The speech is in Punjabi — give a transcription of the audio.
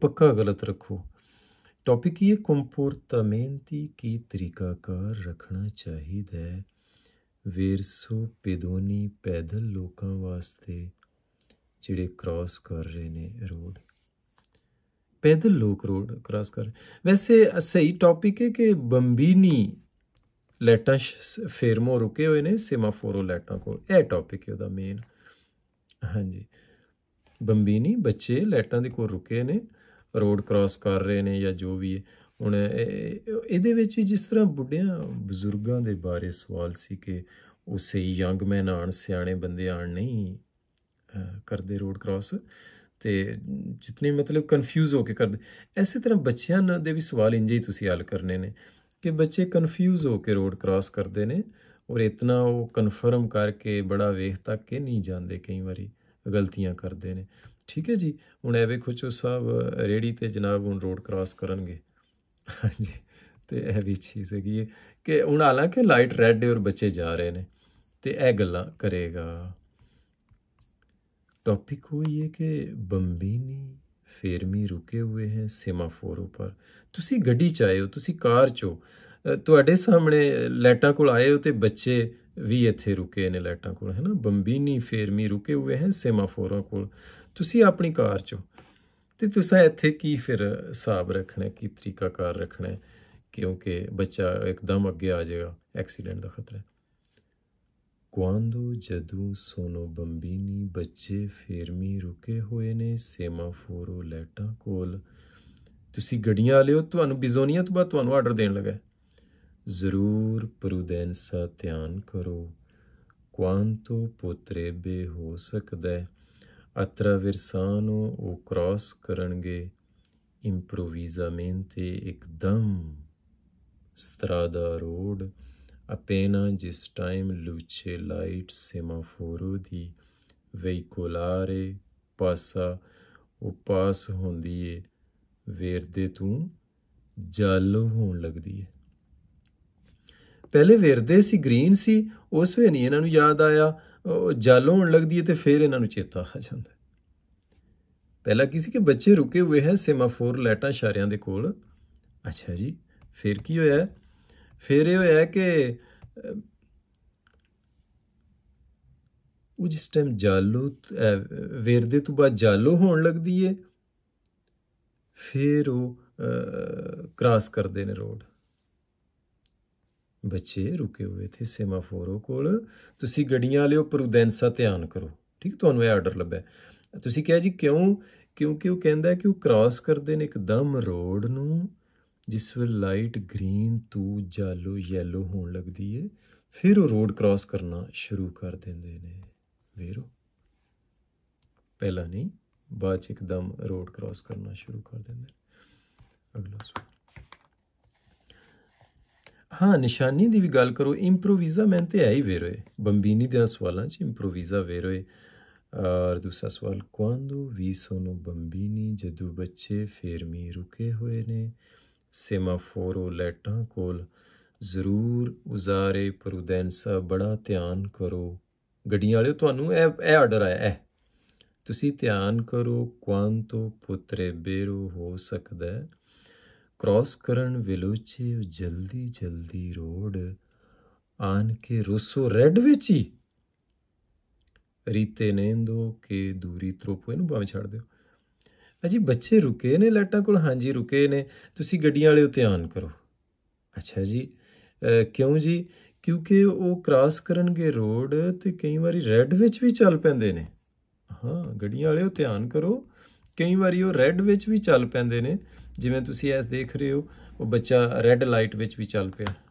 ਪੱਕਾ ਗਲਤ ਰੱਖੋ ਟੌਪਿਕ ਇਹ ਕੰਪੋਰਟਮੈਂਟੀ ਕੀ ਤਰੀਕਾ ਕਰ ਰੱਖਣਾ ਚਾਹੀਦਾ ਹੈ ਵੇਰਸੋ ਪੇਦੋਨੀ ਪੈਦਲ ਲੋਕਾਂ ਵਾਸਤੇ ਜਿਹੜੇ ਕ੍ਰਾਸ ਕਰ ਰਹੇ ਨੇ ਰੋਡ ਪੈਦਲ ਲੋਕ ਰੋਡ ਕ੍ਰਾਸ ਕਰ ਵੈਸੇ ਸਹੀ ਟੌਪਿਕ ਹੈ ਕਿ ਬੰਬੀਨੀ ਲੈਟਾਂ ਫੇਰਮੋ ਰੁਕੇ ਹੋਏ ਨੇ ਸੇਮਾਫੋਰੋ ਲੈਟਾਂ ਕੋਲ ਇਹ ਟੌਪਿਕ ਹੈ ਉਹਦਾ ਮੇਨ ਹਾਂਜੀ ਬੰਬੀਨੀ ਬੱਚੇ ਲਾਈਟਾਂ ਦੇ ਕੋਲ ਰੁਕੇ ਨੇ ਰੋਡ ਕ੍ਰਾਸ ਕਰ ਰਹੇ ਨੇ ਜਾਂ ਜੋ ਵੀ ਹੁਣ ਇਹਦੇ ਵਿੱਚ ਵੀ ਜਿਸ ਤਰ੍ਹਾਂ ਬੁੱਢਿਆਂ ਬਜ਼ੁਰਗਾਂ ਦੇ ਬਾਰੇ ਸਵਾਲ ਸੀ ਕਿ ਉਹ ਸਹੀ ਮੈਨ ਆਣ ਸਿਆਣੇ ਬੰਦੇ ਆਣ ਨਹੀਂ ਕਰਦੇ ਰੋਡ ਕ੍ਰਾਸ ਤੇ ਜਿਤਨੇ ਮਤਲਬ ਕਨਫਿਊਜ਼ ਹੋ ਕੇ ਕਰਦੇ ਐਸੇ ਤਰ੍ਹਾਂ ਬੱਚਿਆਂ ਦੇ ਵੀ ਸਵਾਲ ਇੰਜੇ ਹੀ ਤੁਸੀਂ ਹੱਲ ਕਰਨੇ ਨੇ ਕਿ ਬੱਚੇ ਕਨਫਿਊਜ਼ ਹੋ ਕੇ ਰੋਡ ਕ੍ਰਾਸ ਕਰਦੇ ਨੇ ਔਰ ਇਤਨਾ ਉਹ ਕਨਫਰਮ ਕਰਕੇ ਬੜਾ ਵੇਖ ਤੱਕ ਕੇ ਨਹੀਂ ਜਾਂਦੇ ਕਈ ਵਾਰੀ ਗਲਤੀਆਂ ਕਰਦੇ ਨੇ ਠੀਕ ਹੈ ਜੀ ਹੁਣ ਐਵੇਂ ਖੁਚੋ ਸਾਹਿਬ ਰੇੜੀ ਤੇ ਜਨਾਬ ਹੁਣ ਰੋਡ ਕ੍ਰਾਸ ਕਰਨਗੇ ਹਾਂਜੀ ਤੇ ਇਹ ਵੀ ਚੀਜ਼ ਹੈਗੀ ਕਿ ਹੁਣ ਹਾਲਾਂਕਿ ਲਾਈਟ ਰੈੱਡ ਹੈ ਔਰ ਬੱਚੇ ਜਾ ਰਹੇ ਨੇ ਤੇ ਇਹ ਗੱਲਾਂ ਕਰੇਗਾ टॉपिक वो ਕਿ ਬੰਬੀਨੀ ਫੇਰ ਫੇਰਮੀ ਰੁਕੇ ਹੋਏ ਹੈ ਸੇਮਾਫੋਰ ਉੱਪਰ ਤੁਸੀਂ ਗੱਡੀ ਚ ਆਏ ਹੋ ਤੁਸੀਂ ਕਾਰ ਚ ਹੋ ਤੁਹਾਡੇ ਸਾਹਮਣੇ ਲੈਟਾਂ ਕੋਲ ਆਏ ਹੋ ਤੇ ਬੱਚੇ ਵੀ ਇੱਥੇ ਰੁਕੇ ਨੇ ਲਾਈਟਾਂ ਕੋਲ ਹੈ ਨਾ ਬੰਬੀਨੀ ਫੇਰਮੀ ਰੁਕੇ ਹੋਏ ਹਨ ਸੇਮਾਫੋਰਾਂ ਕੋਲ ਤੁਸੀਂ ਆਪਣੀ ਕਾਰ 'ਚ ਤੇ ਤੁਸੀਂ ਇੱਥੇ ਕੀ ਫਿਰ ਹਿਸਾਬ ਰੱਖਣਾ ਕੀ ਤਰੀਕਾ ਕਾਰ ਰੱਖਣਾ ਕਿਉਂਕਿ ਬੱਚਾ ਇੱਕਦਮ ਅੱਗੇ ਆ ਜਾਏਗਾ ਐਕਸੀਡੈਂਟ ਦਾ ਖਤਰਾ ਕੁਆਂਦੋ ਜਦੂ ਸੋਨੋ ਬੰਬੀਨੀ ਬੱਚੇ ਫੇਰਮੀ ਰੁਕੇ ਹੋਏ ਨੇ ਸੇਮਾਫੋਰੋ ਲਾਈਟਾਂ ਕੋਲ ਤੁਸੀਂ ਗੱਡੀਆਂ ਲਿਓ ਤੁਹਾਨੂੰ ਬਿਜ਼ੋਨੀਆ ਤੋਂ ਬਾਅਦ ਤੁਹਾਨੂੰ ਆਰਡਰ ਦੇਣ ਲੱਗਾ ਜ਼ਰੂਰ ਪ੍ਰੂਡੈਂਸਾ ਧਿਆਨ ਕਰੋ ਕੁਆਂਟੋ ਪੋਤਰੇਬੇ ਹੋ ਸਕਦਾ ਅਤਰਵਿਰਸਾਨੋ ਉਹ ਕ੍ਰਾਸ ਕਰਨਗੇ ਇੰਪਰੋਵਿਜ਼ਾਮੈਂਟੇ ਇੱਕਦਮ ਸਤਰਾਦਾ ਰੋਡ ਅਪੇਨਾ ਜਿਸ ਟਾਈਮ ਲੂਚੇ ਲਾਈਟ ਸੇਮਾਫੋਰੋ ਦੀ ਵੇਕੋਲਾਰੇ ਪਾਸਾ ਉਪਾਸ ਹੁੰਦੀ ਏ ਵੇਰਦੇ ਤੂੰ ਜਲ ਹੋਣ ਲੱਗਦੀ ਏ ਪਹਿਲੇ ਵਿਰਦੇ ਸੀ ਗ੍ਰੀਨ ਸੀ ਉਸ ਵੇ ਨਹੀਂ ਇਹਨਾਂ ਨੂੰ ਯਾਦ ਆਇਆ ਜਲ ਹੋਣ ਲੱਗਦੀ ਹੈ ਤੇ ਫਿਰ ਇਹਨਾਂ ਨੂੰ ਚੇਤਾ ਆ ਜਾਂਦਾ ਪਹਿਲਾਂ ਕੀ ਸੀ ਕਿ ਬੱਚੇ ਰੁਕੇ ਹੋਏ ਹੈ ਸੇਮਾਫੋਰ ਲਾਈਟਾਂ ਇਸ਼ਾਰਿਆਂ ਦੇ ਕੋਲ ਅੱਛਾ ਜੀ ਫਿਰ ਕੀ ਹੋਇਆ ਫਿਰ ਇਹ ਹੋਇਆ ਕਿ ਉਹ ਜਿਸ ਟਾਈਮ ਜਾਲੂ ਵੇਰਦੇ ਤੋਂ ਬਾਅਦ ਜਾਲੂ ਹੋਣ ਲੱਗਦੀ ਏ ਫਿਰ ਉਹ ਕ੍ਰਾਸ ਕਰਦੇ ਨੇ ਰੋਡ ਬੱਚੇ ਰੁਕੇ ਹੋਏ ਥੇ ਸੈਮਾਫੋਰੋ ਕੋਲ ਤੁਸੀਂ ਗੱਡੀਆਂ ਲਿਓ ਪ੍ਰੂਡੈਂਸਾ ਧਿਆਨ ਕਰੋ ਠੀਕ ਤੁਹਾਨੂੰ ਇਹ ਆਰਡਰ ਲੱਭਿਆ ਤੁਸੀਂ ਕਿਹਾ ਜੀ ਕਿਉਂ ਕਿਉਂਕਿ ਉਹ ਕਹਿੰਦਾ ਕਿ ਉਹ ਕ੍ਰਾਸ ਕਰਦੇ ਨੇ ਇੱਕਦਮ ਰੋਡ ਨੂੰ ਜਿਸ ਵੇਲੇ ਲਾਈਟ ਗ੍ਰੀਨ ਤੋਂ ਜਾਲੋ ਯੈਲੋ ਹੋਣ ਲੱਗਦੀ ਏ ਫਿਰ ਉਹ ਰੋਡ ਕ੍ਰਾਸ ਕਰਨਾ ਸ਼ੁਰੂ ਕਰ ਦਿੰਦੇ ਨੇ ਵੇਰੋ ਪਹਿਲਾਂ ਨਹੀਂ ਬਾਅਦ ਇੱਕਦਮ ਰੋਡ ਕ੍ਰਾਸ ਕਰਨਾ ਸ਼ੁਰੂ ਕਰ ਦਿੰਦੇ ਨੇ ਹਾਂ ਨਿਸ਼ਾਨੀ ਦੀ ਵੀ ਗੱਲ ਕਰੋ ਇੰਪਰੋਵੀਜ਼ਾ ਮੈਂ ਤੇ ਆਈ ਹੀ ਵੇਰੋਏ ਬੰਬੀਨੀ ਦੇ ਸਵਾਲਾਂ 'ਚ ਇੰਪਰੋਵੀਜ਼ਾ ਵੇਰੋਏ ਔਰ ਦੂਸਰਾ ਸਵਾਲ ਕੁਆਂਦੋ ਵੀ ਸੋਨੋ ਬੰਬੀਨੀ ਜਦੋਂ ਬੱਚੇ ਫੇਰਮੀ ਰੁਕੇ ਹੋਏ ਨੇ ਸੇਮਾਫੋਰੋ ਲੈਟਾਂ ਕੋਲ ਜ਼ਰੂਰ ਉਜ਼ਾਰੇ ਪ੍ਰੂਡੈਂਸਾ ਬੜਾ ਧਿਆਨ ਕਰੋ ਗੱਡੀਆਂ ਵਾਲਿਓ ਤੁਹਾਨੂੰ ਇਹ ਇਹ ਆਰਡਰ ਆਇਆ ਹੈ ਤੁਸੀਂ ਧਿਆਨ ਕਰੋ ਕੁਆਂਤੋ ਪੁੱਤਰੇ ਬੇਰੋ ਹੋ ਸਕਦਾ ਹੈ ਕਰਨ કરણ ਜਲਦੀ ਜਲਦੀ ਰੋਡ ਆਨ ਕੇ કે ਰੈੱਡ ਵਿੱਚ ਹੀ ਰੀਤੇ ਨੇਂਦੋ ਕੇ ਦੂਰੀ ਤਰੋਪੋ ਇਹਨੂੰ ਭਾਵੇਂ ਛੱਡ ਦਿਓ ਅਜੀ ਬੱਚੇ ਰੁਕੇ ਨੇ ਲਾਟਾਂ ਕੋਲ ਹਾਂਜੀ ਰੁਕੇ ਨੇ ਤੁਸੀਂ ਗੱਡੀਆਂ ਵਾਲੇ ਉੱਤੇ ਆਨ ਕਰੋ ਅੱਛਾ ਜੀ ਕਿਉਂ ਜੀ ਕਿਉਂਕਿ ਉਹ ਕ੍ਰਾਸ ਕਰਨਗੇ ਰੋਡ ਤੇ ਕਈ ਵਾਰੀ ਰੈੱਡ ਵਿੱਚ ਵੀ ਚੱਲ ਪੈਂਦੇ ਨੇ ਹਾਂ ਗੱਡੀਆਂ ਵਾਲਿਓ ਧਿਆਨ ਕਰੋ ਕਈ ਵਾਰੀ ਉਹ ਰੈੱਡ ਵਿੱਚ ਵੀ ਚੱਲ ਪੈਂਦੇ ਨੇ ਜਿਵੇਂ ਤੁਸੀਂ ਇਸ ਦੇਖ ਰਹੇ ਹੋ ਉਹ ਬੱਚਾ ਰੈੱਡ ਲਾਈਟ ਵਿੱਚ ਵੀ ਚੱਲ ਪਿਆ